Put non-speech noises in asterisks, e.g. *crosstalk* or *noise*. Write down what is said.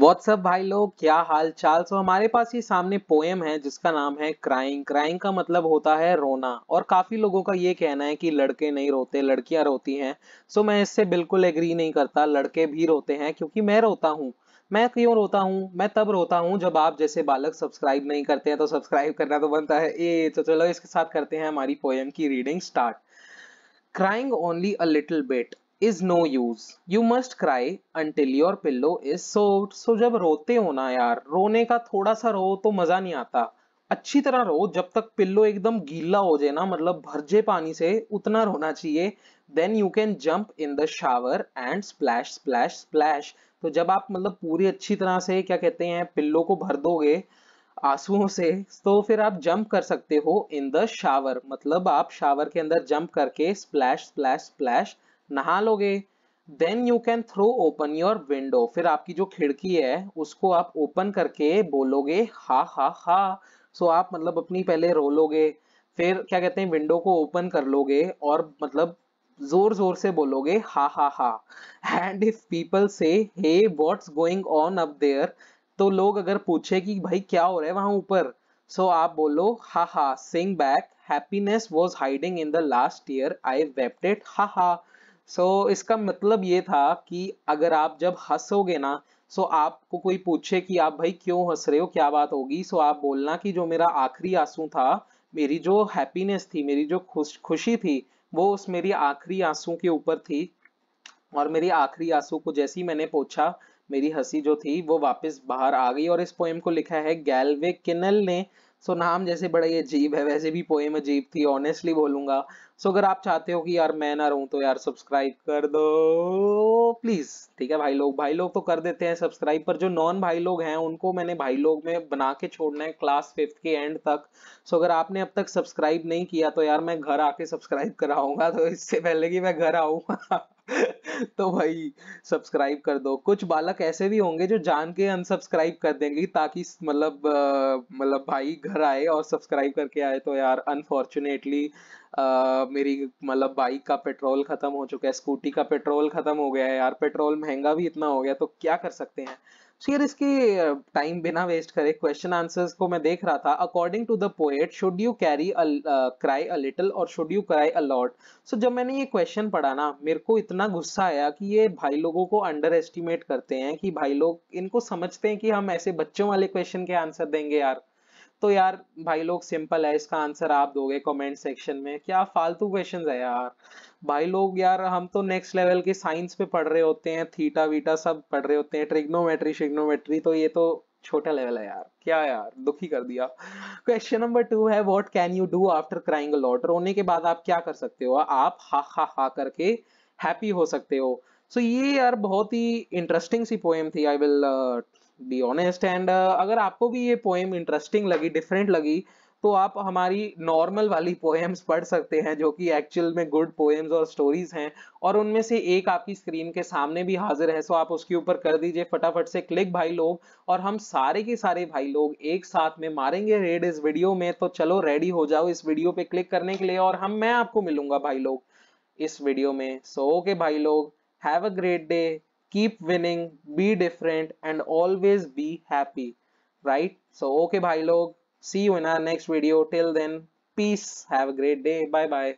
WhatsApp भाई लोग क्या हाल चाल सो हमारे पास ये सामने पोएम है जिसका नाम है क्राइंग क्राइंग का मतलब होता है रोना और काफी लोगों का ये कहना है कि लड़के नहीं रोते लड़कियां रोती हैं सो मैं इससे बिल्कुल एग्री नहीं करता लड़के भी रोते हैं क्योंकि मैं रोता हूँ मैं क्यों रोता हूँ मैं तब रोता हूँ जब आप जैसे बालक सब्सक्राइब नहीं करते हैं तो सब्सक्राइब करना तो बनता है ए तो चलो इसके साथ करते हैं हमारी पोएम की reading start crying only a little bit is no use you must cry until your pillow is soaked so जब रोते हो ना यार रोने का थोड़ा सा रो तो मजा नहीं आता अच्छी तरह रो जब तक पिल्लो एकदम गीला हो जाए ना मतलब भरजे पानी से उतना रोना चाहिए then you can jump in the shower and splash splash splash तो जब आप मतलब पूरी अच्छी तरह से क्या कहते हैं पिल्लो को भर दोगे आंसुओं से तो फिर आप जंप कर सकते हो इन द शावर मतलब आप शावर के अंदर जंप करके स्प्लैश स्प्लैश स्प्लैश नहा लोगे then you can throw open your window फिर आपकी जो खिड़की है उसको आप ओपन करके बोलोगे हा हा हा सो so आप मतलब अपनी पहले रोलोगे फिर क्या कहते हैं विंडो को ओपन कर लोगे और मतलब जोर जोर से बोलोगे हा हा हा and if people say hey what's going on up there तो लोग अगर पूछे कि भाई क्या हो रहा है वहां ऊपर सो so आप बोलो ha ha sing back happiness was hiding in the last year I wept it ha ha so so, इसका मतलब ये था कि अगर आप जब हंसोगे ना सो so आपको कोई पूछे कि आप भाई क्यों हंस रहे हो क्या बात होगी सो so, आप बोलना कि जो मेरा आखिरी आंसू था मेरी जो हैप्पीनेस थी मेरी जो खुश खुशी थी वो उस मेरी आखिरी आंसू के ऊपर थी और मेरी आखिरी आंसू को जैसे ही मैंने पूछा मेरी हंसी जो थी वो वापस बाहर आ गई और इस पोएम को लिखा है गैलवे किनल ने सो so, नाम जैसे बड़ा ये अजीब है वैसे भी पोएम अजीब थी ऑनेस्टली बोलूंगा सो so, अगर आप चाहते हो कि यार मैं ना रहूं तो यार सब्सक्राइब कर दो प्लीज ठीक है भाई लोग भाई लोग तो कर देते हैं सब्सक्राइब पर जो नॉन भाई लोग हैं उनको मैंने भाई लोग में बना के छोड़ना है क्लास फिफ्थ के एंड तक सो so, अगर आपने अब तक सब्सक्राइब नहीं किया तो यार मैं घर आके सब्सक्राइब कराऊंगा तो इससे पहले कि मैं घर आऊंगा *laughs* *laughs* तो भाई सब्सक्राइब कर दो कुछ बालक ऐसे भी होंगे जो जान के अनसब्सक्राइब कर देंगे ताकि मतलब मतलब भाई घर आए और सब्सक्राइब करके आए तो यार अनफॉर्चुनेटली मेरी मतलब बाइक का पेट्रोल खत्म हो चुका है स्कूटी का पेट्रोल खत्म हो गया है यार पेट्रोल महंगा भी इतना हो गया तो क्या कर सकते हैं सो यार इसकी टाइम बिना वेस्ट करे क्वेश्चन आंसर्स को मैं देख रहा था according to the poet should you carry cry a little और should you cry a lot so जब मैंने ये क्वेश्चन पढ़ा ना मेरे को इतना गुस्सा आया कि ये भाई लोगों को अंडर एस्टिमेट करते हैं कि भाई लोग इनको समझते हैं कि हम ऐसे बच्चों वाले क्वेश्चन के आंसर देंगे यार तो यार भाई लोग सिंपल है इसका आंसर आप दोगे कमेंट सेक्शन में क्या फालतू क्वेश्चन है यार भाई लोग यार हम तो नेक्स्ट लेवल के साइंस पे पढ़ रहे होते हैं थीटा वीटा सब पढ़ रहे होते हैं ट्रिग्नोमेट्री शिग्नोमेट्री तो ये तो छोटा लेवल है यार क्या यार दुखी कर दिया क्वेश्चन नंबर टू है what can you do after crying lot रोने के बाद आप क्या कर सकते हो आप हा हा हा करके हैप्पी हो सकते हो सो so, ये यार बहुत ही इंटरेस्टिंग सी पोएम थी I will be honest and अगर आपको भी ये पोएम इंटरेस्टिंग लगी डिफरेंट लगी तो आप हमारी नॉर्मल वाली पोएम्स पढ़ सकते हैं जो कि एक्चुअल में गुड पोएम्स और स्टोरीज हैं और उनमें से एक आपकी स्क्रीन के सामने भी हाजिर है सो आप उसके ऊपर कर दीजिए फटाफट से क्लिक भाई लोग और हम सारे के सारे भाई लोग एक साथ में मारेंगे रेड इस वीडियो में तो चलो रेडी हो जाओ इस वीडियो पे क्लिक करने के लिए और हम मैं आपको मिलूंगा भाई लोग इस वीडियो में सो so, ओके okay भाई लोग have a great day keep winning be different and always be happy right so okay bhai log see you in our next video till then peace have a great day bye bye